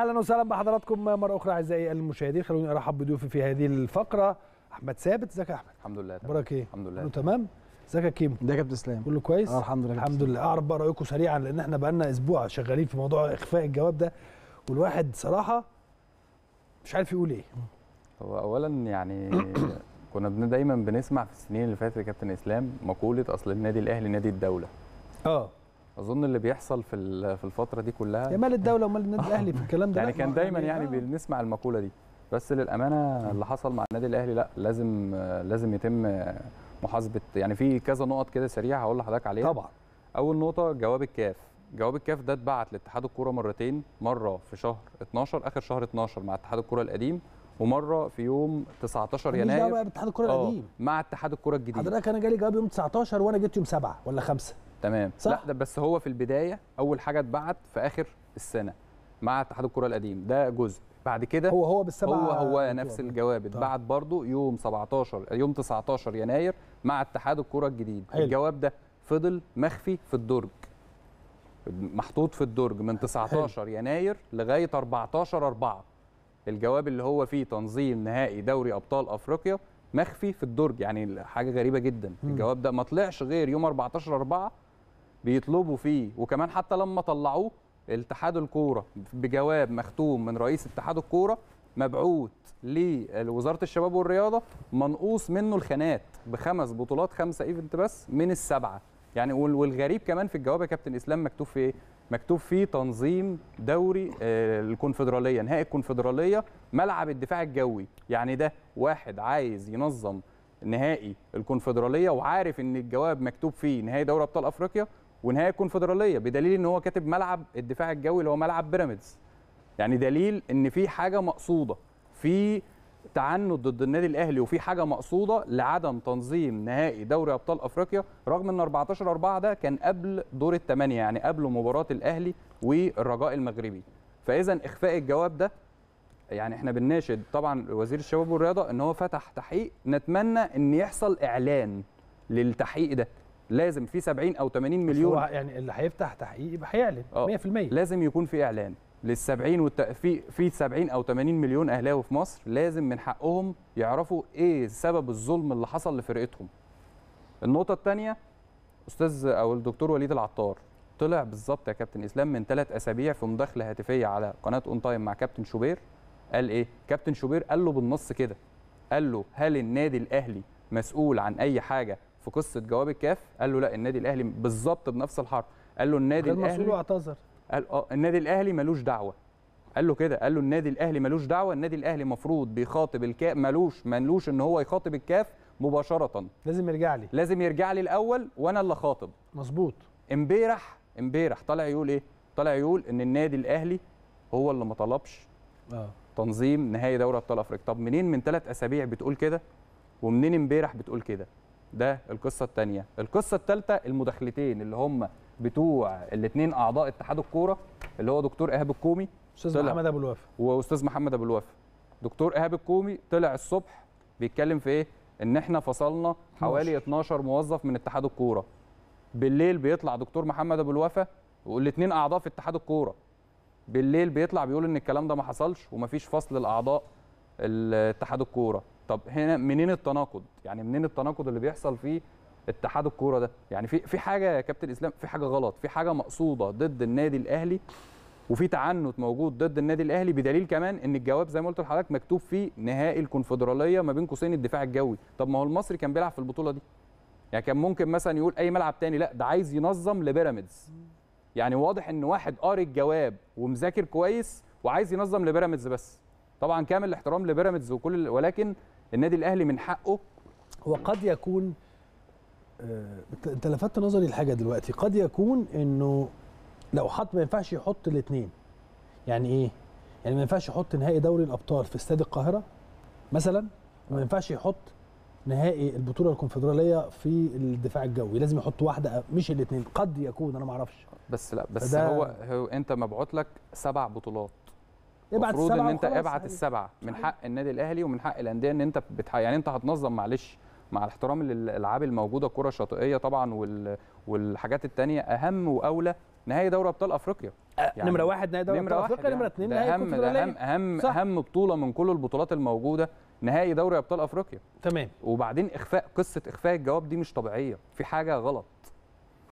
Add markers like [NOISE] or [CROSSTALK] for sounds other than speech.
اهلا وسهلا بحضراتكم مره اخرى اعزائي المشاهدين خلوني ارحب بضيوفي في هذه الفقره احمد ثابت ازيك يا احمد الحمد لله اخبارك ايه الحمد لله كله تمام ازيك يا كيمو ازيك يا كابتن اسلام كله كويس آه الحمد لله الحمد لله اعرف بقى رايكم سريعا لان احنا بقى لنا اسبوع شغالين في موضوع اخفاء الجواب ده والواحد صراحه مش عارف يقول ايه هو اولا يعني [COUGHS] كنا دايما بنسمع في السنين اللي فاتت يا كابتن اسلام مقوله اصل النادي الاهلي نادي الدوله اه اظن اللي بيحصل في في الفتره دي كلها يا مال الدوله ومال النادي الاهلي في الكلام ده [LAUGHS] يعني كان دايما يعني, يعني آه. بنسمع المقوله دي بس للامانه اللي حصل مع النادي الاهلي لا لازم لازم يتم محاسبه يعني في كذا نقط كده سريعه هقول لحضرتك عليها طبعا اول نقطه جواب الكاف جواب الكاف ده اتبعت لاتحاد الكوره مرتين مره في شهر 12 اخر شهر 12 مع اتحاد الكوره القديم ومره في يوم 19 يناير مع اتحاد الكوره آه، القديم مع اتحاد الكوره الجديد حضرتك انا جالي جواب يوم 19 وانا جيت يوم 7 ولا 5 تمام صح؟ لا ده بس هو في البدايه اول حاجه اتبعت في اخر السنه مع اتحاد الكره القديم ده جزء بعد كده هو هو بالسبعه هو هو نفس طيب. الجواب اتبعت برده يوم 17 يوم 19 يناير مع اتحاد الكره الجديد حلو. الجواب ده فضل مخفي في الدرج محطوط في الدرج من 19 حلو. يناير لغايه 14 4 الجواب اللي هو فيه تنظيم نهائي دوري ابطال افريقيا مخفي في الدرج يعني حاجه غريبه جدا م. الجواب ده ما طلعش غير يوم 14 4 بيطلبوا فيه وكمان حتى لما طلعوه اتحاد الكوره بجواب مختوم من رئيس اتحاد الكوره مبعوث لوزاره الشباب والرياضه منقوص منه الخانات بخمس بطولات خمسه ايفنت بس من السبعه يعني والغريب كمان في الجواب يا كابتن اسلام مكتوب في ايه مكتوب فيه تنظيم دوري آه، الكونفدراليه نهائي الكونفدراليه ملعب الدفاع الجوي يعني ده واحد عايز ينظم نهائي الكونفدراليه وعارف ان الجواب مكتوب فيه نهائي دوري ابطال افريقيا ونهائي الكونفدراليه بدليل ان هو كاتب ملعب الدفاع الجوي اللي هو ملعب بيراميدز يعني دليل ان في حاجه مقصوده في تعنت ضد النادي الاهلي وفي حاجه مقصوده لعدم تنظيم نهائي دوري ابطال افريقيا رغم ان 14 4 ده كان قبل دور الثمانيه يعني قبل مباراه الاهلي والرجاء المغربي فاذا اخفاء الجواب ده يعني احنا بنناشد طبعا وزير الشباب والرياضه ان هو فتح تحقيق نتمنى ان يحصل اعلان للتحقيق ده لازم في 70 او 80 مليون هو يعني اللي هيفتح تحقيق يبقى هيعلن 100% آه. لازم يكون في اعلان لل 70 والت... في في 70 او 80 مليون اهلاوي في مصر لازم من حقهم يعرفوا ايه سبب الظلم اللي حصل لفرقتهم. النقطه الثانيه استاذ او الدكتور وليد العطار طلع بالظبط يا كابتن اسلام من ثلاث اسابيع في مداخله هاتفيه على قناه اون تايم مع كابتن شوبير قال ايه؟ كابتن شوبير قال له بالنص كده قال له هل النادي الاهلي مسؤول عن اي حاجه في قصه جواب الكاف قال له لا النادي الاهلي بالظبط بنفس الحرف قال له النادي الاهلي المسؤول واعتذر قال اه النادي الاهلي ملوش دعوه قال له كده قال له النادي الاهلي ملوش دعوه النادي الاهلي مفروض بيخاطب الكاف ملوش ملوش ان هو يخاطب الكاف مباشره لازم يرجع لي لازم يرجع لي الاول وانا اللي خاطب مظبوط امبارح امبارح طالع يقول ايه طالع يقول ان النادي الاهلي هو اللي ما طلبش آه. تنظيم نهائي دوري ابطال افريقيا طب منين من ثلاث اسابيع بتقول كده ومنين امبارح بتقول كده ده القصه الثانيه القصه الثالثه المداخلتين اللي هم بتوع الاثنين اعضاء اتحاد الكوره اللي هو دكتور ايهاب الكومي استاذ محمد ابو الوفا واستاذ محمد ابو الوفا دكتور ايهاب الكومي طلع الصبح بيتكلم في ايه ان احنا فصلنا حوالي 12 موظف من اتحاد الكوره بالليل بيطلع دكتور محمد ابو الوفا والاثنين اعضاء في اتحاد الكوره بالليل بيطلع بيقول ان الكلام ده ما حصلش ومفيش فصل لاعضاء اتحاد الكوره طب هنا منين التناقض يعني منين التناقض اللي بيحصل في اتحاد الكوره ده يعني في في حاجه يا كابتن اسلام في حاجه غلط في حاجه مقصوده ضد النادي الاهلي وفي تعنت موجود ضد النادي الاهلي بدليل كمان ان الجواب زي ما قلت لحضرتك مكتوب فيه نهائي الكونفدراليه ما بين قوسين الدفاع الجوي طب ما هو المصري كان بيلعب في البطوله دي يعني كان ممكن مثلا يقول اي ملعب تاني لا ده عايز ينظم لبيراميدز يعني واضح ان واحد قاري الجواب ومذاكر كويس وعايز ينظم لبيراميدز بس طبعا كامل الاحترام لبيراميدز وكل ولكن النادي الاهلي من حقه هو قد يكون آه، انت لفت نظري لحاجه دلوقتي قد يكون انه لو حط ما ينفعش يحط الاثنين يعني ايه يعني ما ينفعش يحط نهائي دوري الابطال في استاد القاهره مثلا وما ينفعش يحط نهائي البطوله الكونفدراليه في الدفاع الجوي لازم يحط واحده مش الاثنين قد يكون انا ما اعرفش بس لا بس هو, هو انت مبعوت لك سبع بطولات ابعت السبعه ان انت ابعت السبعه من حق النادي الاهلي ومن حق الانديه ان انت بتح... يعني انت هتنظم معلش مع الاحترام للالعاب الموجوده كره شاطئيه طبعا وال... والحاجات الثانيه اهم واولى نهائي دوري ابطال افريقيا أه، يعني نمره واحد نهائي دوري ابطال افريقيا نمره يعني. اثنين نهائي اهم اهم اهم اهم بطوله من كل البطولات الموجوده نهائي دوري ابطال افريقيا تمام وبعدين اخفاء قصه اخفاء الجواب دي مش طبيعيه في حاجه غلط